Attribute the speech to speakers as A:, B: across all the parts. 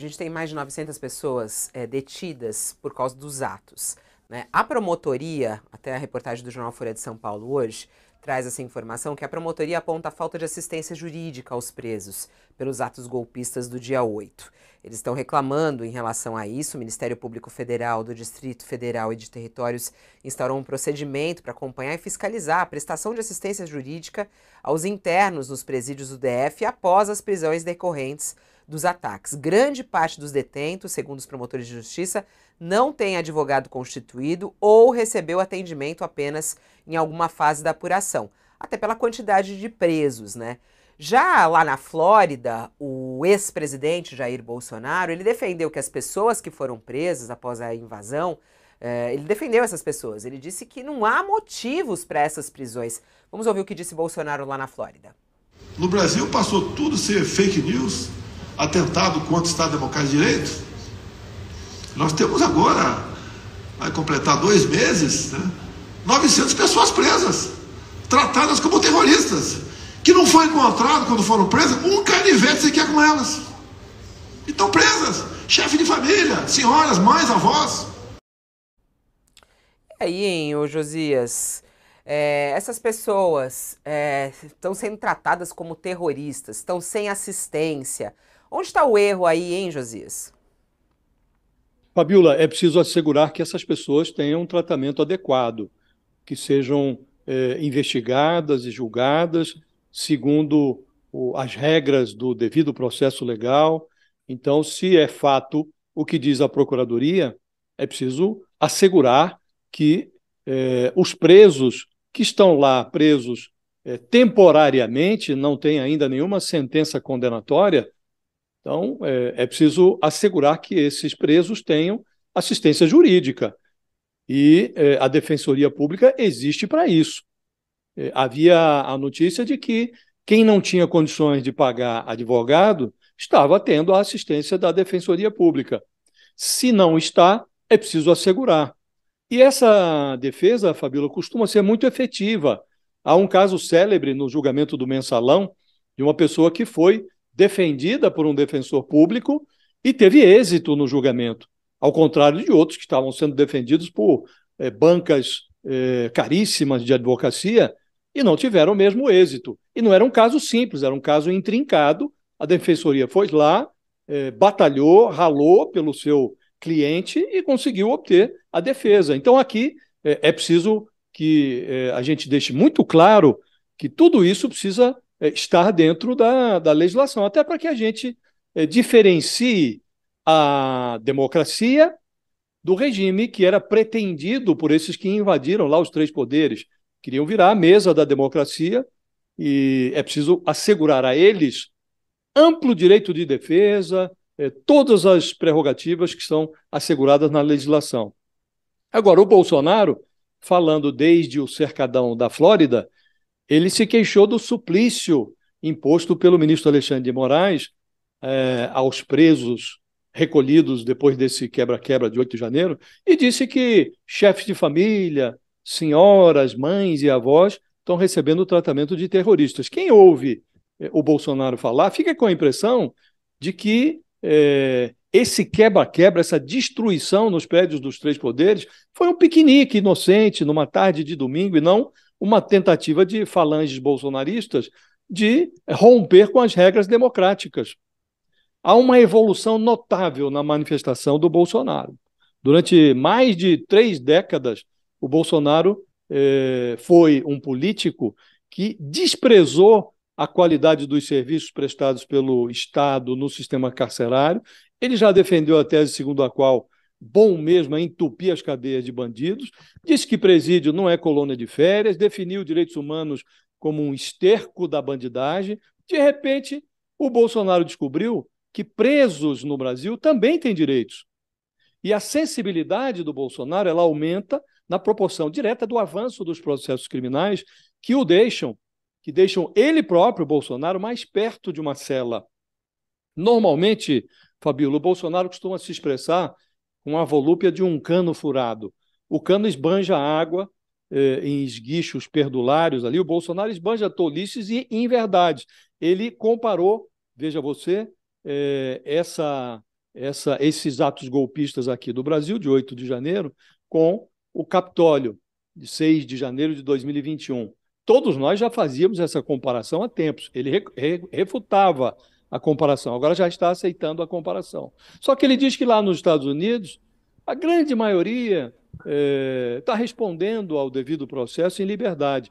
A: A gente tem mais de 900 pessoas é, detidas por causa dos atos. Né? A promotoria, até a reportagem do Jornal Folha de São Paulo hoje, Traz essa informação que a promotoria aponta a falta de assistência jurídica aos presos pelos atos golpistas do dia 8. Eles estão reclamando em relação a isso. O Ministério Público Federal, do Distrito Federal e de Territórios instaurou um procedimento para acompanhar e fiscalizar a prestação de assistência jurídica aos internos nos presídios do DF após as prisões decorrentes dos ataques. Grande parte dos detentos, segundo os promotores de justiça, não tem advogado constituído ou recebeu atendimento apenas em alguma fase da apuração, até pela quantidade de presos, né? Já lá na Flórida, o ex-presidente Jair Bolsonaro, ele defendeu que as pessoas que foram presas após a invasão, eh, ele defendeu essas pessoas. Ele disse que não há motivos para essas prisões. Vamos ouvir o que disse Bolsonaro lá na Flórida.
B: No Brasil passou tudo a ser fake news, atentado contra o Estado Democrático de Direito nós temos agora, vai completar dois
A: meses, né, 900 pessoas presas, tratadas como terroristas, que não foi encontrado quando foram presas um canivete sequer com elas. Então presas, chefe de família, senhoras, mães, avós. E aí, hein, ô Josias? É, essas pessoas é, estão sendo tratadas como terroristas, estão sem assistência. Onde está o erro aí, hein, Josias?
B: Fabiola, é preciso assegurar que essas pessoas tenham um tratamento adequado, que sejam é, investigadas e julgadas segundo o, as regras do devido processo legal. Então, se é fato o que diz a Procuradoria, é preciso assegurar que é, os presos que estão lá presos é, temporariamente, não tem ainda nenhuma sentença condenatória, então, é, é preciso assegurar que esses presos tenham assistência jurídica. E é, a Defensoria Pública existe para isso. É, havia a notícia de que quem não tinha condições de pagar advogado estava tendo a assistência da Defensoria Pública. Se não está, é preciso assegurar. E essa defesa, Fabíola, costuma ser muito efetiva. Há um caso célebre no julgamento do mensalão de uma pessoa que foi defendida por um defensor público e teve êxito no julgamento, ao contrário de outros que estavam sendo defendidos por eh, bancas eh, caríssimas de advocacia e não tiveram o mesmo êxito. E não era um caso simples, era um caso intrincado. A defensoria foi lá, eh, batalhou, ralou pelo seu cliente e conseguiu obter a defesa. Então, aqui é preciso que a gente deixe muito claro que tudo isso precisa é, estar dentro da, da legislação, até para que a gente é, diferencie a democracia do regime que era pretendido por esses que invadiram lá os três poderes. Queriam virar a mesa da democracia e é preciso assegurar a eles amplo direito de defesa, é, todas as prerrogativas que são asseguradas na legislação. Agora, o Bolsonaro, falando desde o cercadão da Flórida, ele se queixou do suplício imposto pelo ministro Alexandre de Moraes é, aos presos recolhidos depois desse quebra-quebra de 8 de janeiro e disse que chefes de família, senhoras, mães e avós estão recebendo o tratamento de terroristas. Quem ouve é, o Bolsonaro falar fica com a impressão de que é, esse quebra-quebra, essa destruição nos prédios dos três poderes foi um piquenique inocente numa tarde de domingo e não uma tentativa de falanges bolsonaristas de romper com as regras democráticas. Há uma evolução notável na manifestação do Bolsonaro. Durante mais de três décadas, o Bolsonaro eh, foi um político que desprezou a qualidade dos serviços prestados pelo Estado no sistema carcerário. Ele já defendeu a tese segundo a qual bom mesmo é entupir as cadeias de bandidos, disse que presídio não é colônia de férias, definiu direitos humanos como um esterco da bandidagem. De repente, o Bolsonaro descobriu que presos no Brasil também têm direitos. E a sensibilidade do Bolsonaro ela aumenta na proporção direta do avanço dos processos criminais que o deixam, que deixam ele próprio, Bolsonaro, mais perto de uma cela. Normalmente, Fabíola, o Bolsonaro costuma se expressar com a volúpia de um cano furado. O cano esbanja água eh, em esguichos perdulários ali, o Bolsonaro esbanja tolices e inverdades. Ele comparou, veja você, eh, essa, essa, esses atos golpistas aqui do Brasil, de 8 de janeiro, com o Capitólio, de 6 de janeiro de 2021. Todos nós já fazíamos essa comparação há tempos. Ele refutava a comparação. Agora já está aceitando a comparação. Só que ele diz que lá nos Estados Unidos, a grande maioria está eh, é, respondendo ao devido processo em liberdade.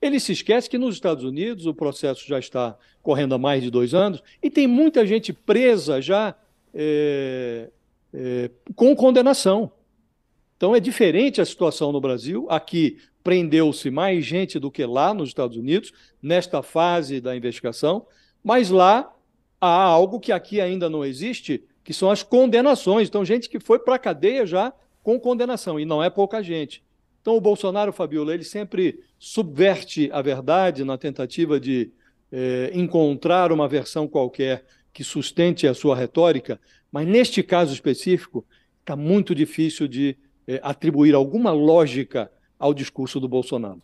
B: Ele se esquece que nos Estados Unidos o processo já está correndo há mais de dois anos e tem muita gente presa já é, é, com condenação. Então é diferente a situação no Brasil. Aqui prendeu-se mais gente do que lá nos Estados Unidos, nesta fase da investigação, mas lá há algo que aqui ainda não existe, que são as condenações. Então, gente que foi para a cadeia já com condenação, e não é pouca gente. Então, o Bolsonaro, Fabiola, ele sempre subverte a verdade na tentativa de eh, encontrar uma versão qualquer que sustente a sua retórica, mas neste caso específico, está muito difícil de eh, atribuir alguma lógica ao discurso do Bolsonaro.